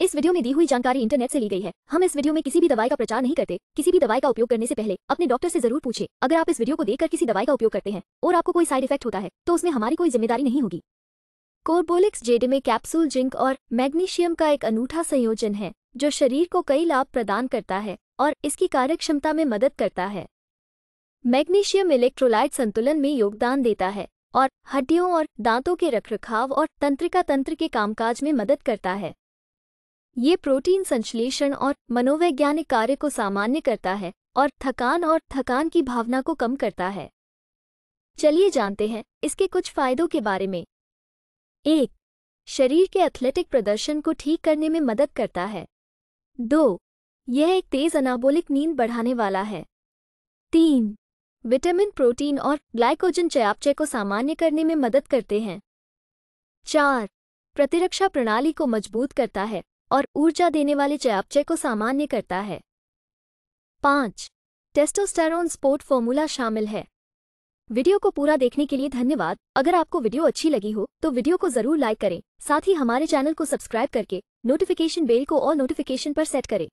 इस वीडियो में दी हुई जानकारी इंटरनेट से ली गई है हम इस वीडियो में किसी भी दवाई का प्रचार नहीं करते किसी भी दवाई का उपयोग करने से पहले अपने डॉक्टर से जरूर पूछे अगर आप इस वीडियो को देखकर किसी दवाई का उपयोग करते हैं और आपको कोई साइड इफेक्ट होता है तो उसमें हमारी कोई जिम्मेदारी नहीं होगी कोरबोलिक्स जेड में कैप्सूल जिंक और मैग्नीशियम का एक अनूठा संयोजन है जो शरीर को कई लाभ प्रदान करता है और इसकी कार्यक्षमता में मदद करता है मैग्नीशियम इलेक्ट्रोलाइट संतुलन में योगदान देता है और हड्डियों और दांतों के रखरखाव और तंत्रिका तंत्र के कामकाज में मदद करता है ये प्रोटीन संश्लेषण और मनोवैज्ञानिक कार्य को सामान्य करता है और थकान और थकान की भावना को कम करता है चलिए जानते हैं इसके कुछ फायदों के बारे में एक शरीर के एथलेटिक प्रदर्शन को ठीक करने में मदद करता है दो यह एक तेज अनाबोलिक नींद बढ़ाने वाला है तीन विटामिन प्रोटीन और ग्लाइकोजन चयापचय को सामान्य करने में मदद करते हैं चार प्रतिरक्षा प्रणाली को मजबूत करता है और ऊर्जा देने वाले चयापचय को सामान्य करता है पाँच टेस्टोस्टेरोन स्पोर्ट फॉर्मूला शामिल है वीडियो को पूरा देखने के लिए धन्यवाद अगर आपको वीडियो अच्छी लगी हो तो वीडियो को जरूर लाइक करें साथ ही हमारे चैनल को सब्सक्राइब करके नोटिफिकेशन बेल को और नोटिफिकेशन पर सेट करें